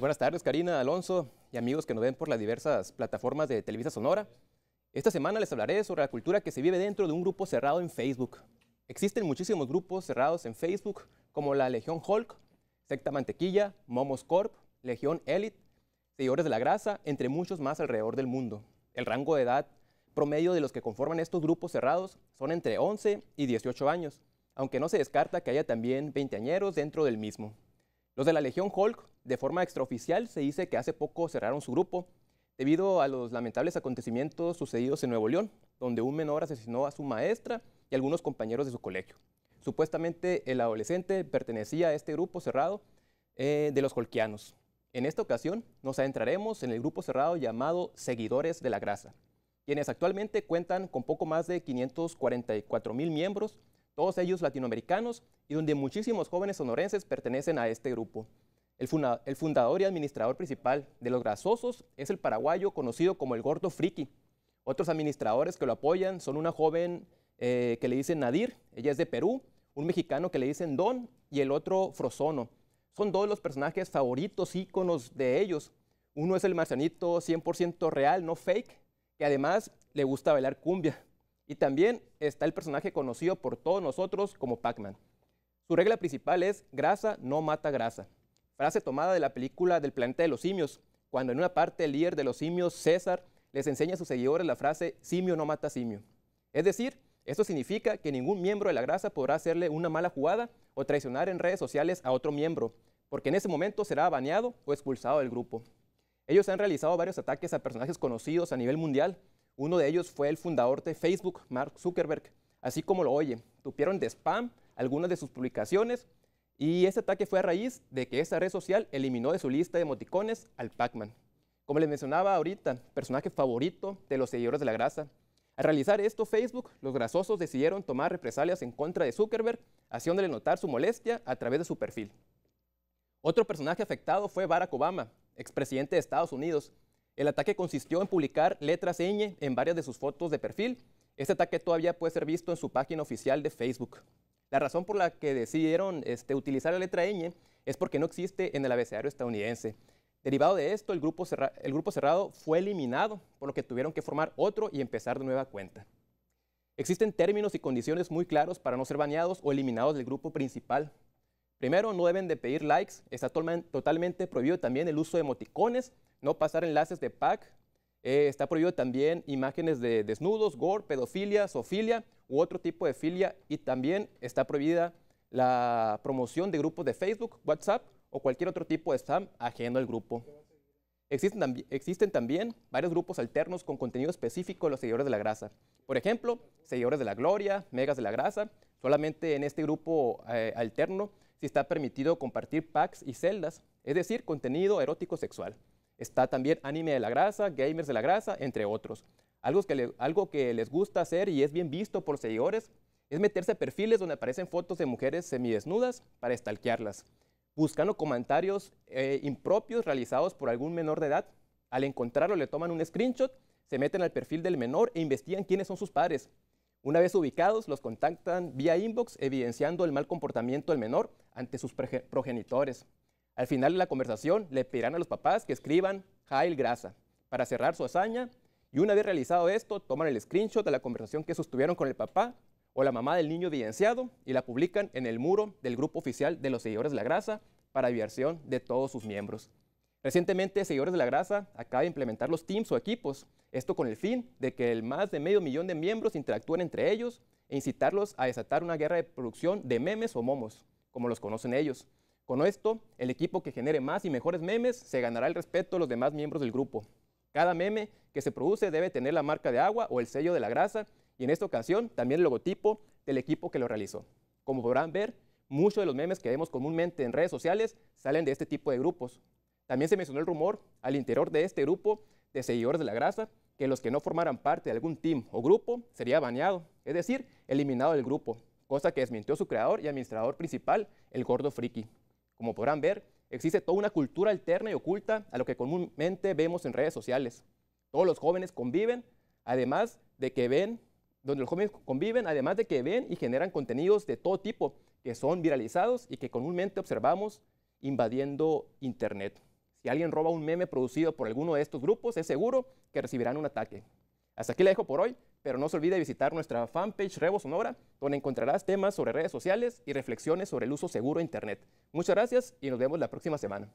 Buenas tardes, Karina, Alonso y amigos que nos ven por las diversas plataformas de Televisa Sonora. Esta semana les hablaré sobre la cultura que se vive dentro de un grupo cerrado en Facebook. Existen muchísimos grupos cerrados en Facebook, como la Legión Hulk, Secta Mantequilla, Momos Corp, Legión Elite, Señores de la Grasa, entre muchos más alrededor del mundo. El rango de edad promedio de los que conforman estos grupos cerrados son entre 11 y 18 años, aunque no se descarta que haya también añeros dentro del mismo. Los de la Legión Hulk, de forma extraoficial, se dice que hace poco cerraron su grupo debido a los lamentables acontecimientos sucedidos en Nuevo León, donde un menor asesinó a su maestra y algunos compañeros de su colegio. Supuestamente el adolescente pertenecía a este grupo cerrado eh, de los holquianos. En esta ocasión nos adentraremos en el grupo cerrado llamado Seguidores de la Grasa, quienes actualmente cuentan con poco más de 544 mil miembros todos ellos latinoamericanos y donde muchísimos jóvenes sonorenses pertenecen a este grupo. El, fundador y administrador principal de los grasosos es el paraguayo conocido como el gordo friki. Otros administradores que lo apoyan son una joven eh, que le dicen Nadir, ella es de Perú, un mexicano que le dicen Don y el otro Frozono. Son dos los personajes favoritos, íconos de ellos. Uno es el marcianito 100% real, no fake, que además le gusta bailar cumbia. Y también está el personaje conocido por todos nosotros como Pac-Man. Su regla principal es grasa no mata grasa, frase tomada de la película del planeta de los simios, cuando en una parte el líder de los simios, César, les enseña a sus seguidores la frase simio no mata simio. Es decir, esto significa que ningún miembro de la grasa podrá hacerle una mala jugada o traicionar en redes sociales a otro miembro, porque en ese momento será baneado o expulsado del grupo. Ellos han realizado varios ataques a personajes conocidos a nivel mundial, uno de ellos fue el fundador de Facebook, Mark Zuckerberg. Así como lo oye, tuvieron de spam algunas de sus publicaciones y ese ataque fue a raíz de que esa red social eliminó de su lista de emoticones al Pac-Man. Como les mencionaba ahorita, personaje favorito de los seguidores de la grasa. Al realizar esto, Facebook, los grasosos decidieron tomar represalias en contra de Zuckerberg, haciéndole notar su molestia a través de su perfil. Otro personaje afectado fue Barack Obama, expresidente de Estados Unidos, el ataque consistió en publicar letras ñ en varias de sus fotos de perfil. Este ataque todavía puede ser visto en su página oficial de Facebook. La razón por la que decidieron este, utilizar la letra ñ es porque no existe en el abecedario estadounidense. Derivado de esto, el grupo, el grupo cerrado fue eliminado, por lo que tuvieron que formar otro y empezar de nueva cuenta. Existen términos y condiciones muy claros para no ser baneados o eliminados del grupo principal Primero, no deben de pedir likes, está totalmente prohibido también el uso de emoticones, no pasar enlaces de pack, eh, está prohibido también imágenes de desnudos, gore, pedofilia, sofilia u otro tipo de filia y también está prohibida la promoción de grupos de Facebook, WhatsApp o cualquier otro tipo de spam ajeno al grupo. Existen, también varios grupos alternos con contenido específico a los seguidores de la grasa. Por ejemplo, seguidores de la gloria, megas de la grasa. Solamente en este grupo eh, alterno si está permitido compartir packs y celdas, es decir, contenido erótico sexual. Está también anime de la grasa, gamers de la grasa, entre otros. Algo que, les gusta hacer y es bien visto por seguidores es meterse a perfiles donde aparecen fotos de mujeres semidesnudas para estalquearlas, buscando comentarios eh, impropios realizados por algún menor de edad. Al encontrarlo le toman un screenshot, se meten al perfil del menor e investigan quiénes son sus padres. Una vez ubicados, los contactan vía inbox evidenciando el mal comportamiento del menor ante sus progenitores. Al final de la conversación, le pedirán a los papás que escriban Jail Grasa para cerrar su hazaña y una vez realizado esto, toman el screenshot de la conversación que sostuvieron con el papá o la mamá del niño evidenciado y la publican en el muro del grupo oficial de los seguidores de la grasa para diversión de todos sus miembros. Recientemente, seguidores de la grasa acaba de implementar los teams o equipos, esto con el fin de que el más de medio millón de miembros interactúen entre ellos e incitarlos a desatar una guerra de producción de memes o momos, como los conocen ellos. Con esto, el equipo que genere más y mejores memes se ganará el respeto de los demás miembros del grupo. Cada meme que se produce debe tener la marca de agua o el sello de la grasa y en esta ocasión también el logotipo del equipo que lo realizó. Como podrán ver, muchos de los memes que vemos comúnmente en redes sociales salen de este tipo de grupos, también se mencionó el rumor al interior de este grupo de seguidores de la grasa que los que no formaran parte de algún team o grupo sería baneado, es decir, eliminado del grupo, cosa que desmintió su creador y administrador principal, el gordo friki. Como podrán ver, existe toda una cultura alterna y oculta a lo que comúnmente vemos en redes sociales. Todos los jóvenes conviven, además de que ven, donde los jóvenes conviven, además de que ven y generan contenidos de todo tipo que son viralizados y que comúnmente observamos invadiendo Internet. Si alguien roba un meme producido por alguno de estos grupos, es seguro que recibirán un ataque. Hasta aquí la dejo por hoy, pero no se olvide visitar nuestra fanpage Rebo Sonora, donde encontrarás temas sobre redes sociales y reflexiones sobre el uso seguro de Internet. Muchas gracias y nos vemos la próxima semana.